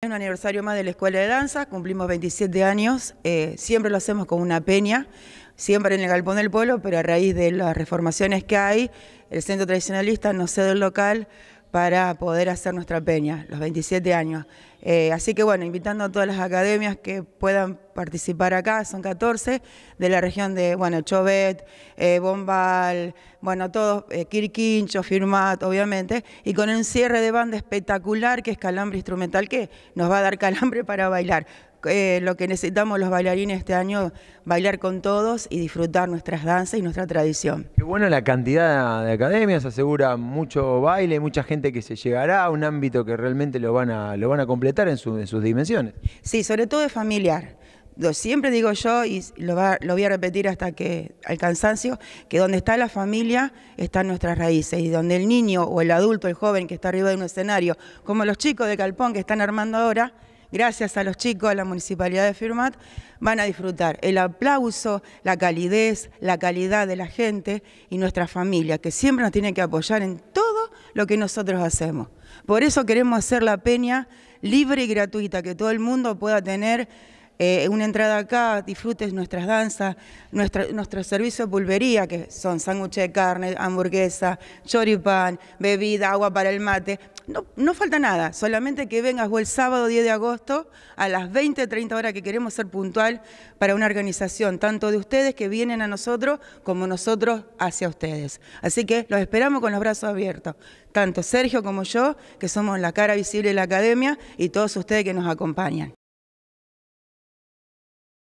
Es Un aniversario más de la Escuela de Danza, cumplimos 27 años, eh, siempre lo hacemos con una peña, siempre en el Galpón del Pueblo, pero a raíz de las reformaciones que hay, el Centro Tradicionalista nos cede el local para poder hacer nuestra peña, los 27 años. Eh, así que bueno, invitando a todas las academias que puedan participar acá, son 14, de la región de, bueno, Chobet, eh, Bombal, bueno, todos, eh, Firmat, obviamente, y con un cierre de banda espectacular que es Calambre Instrumental, que nos va a dar calambre para bailar. Eh, lo que necesitamos los bailarines este año, bailar con todos y disfrutar nuestras danzas y nuestra tradición. Qué buena la cantidad de academias, asegura mucho baile, mucha gente que se llegará, a un ámbito que realmente lo van a, lo van a completar en, sus dimensiones. Sí, sobre todo es familiar. Siempre digo yo, y lo, lo voy a repetir hasta que al cansancio, que donde está la familia están nuestras raíces. Y donde el niño o el adulto, el joven que está arriba de un escenario, como los chicos de Calpón que están armando ahora, gracias a los chicos de la Municipalidad de Firmat, van a disfrutar el aplauso, la calidez, la calidad de la gente y nuestra familia, que siempre nos tiene que apoyar en todo lo que nosotros hacemos. Por eso queremos hacer la peña libre y gratuita, que todo el mundo pueda tener eh, una entrada acá, disfrutes nuestras danzas, nuestro servicio de pulvería, que son sándwiches de carne, hamburguesa, choripán, bebida, agua para el mate. No, no falta nada, solamente que vengas o el sábado 10 de agosto a las 20, 30 horas que queremos ser puntual para una organización, tanto de ustedes que vienen a nosotros como nosotros hacia ustedes. Así que los esperamos con los brazos abiertos, tanto Sergio como yo, que somos la cara visible de la academia, y todos ustedes que nos acompañan.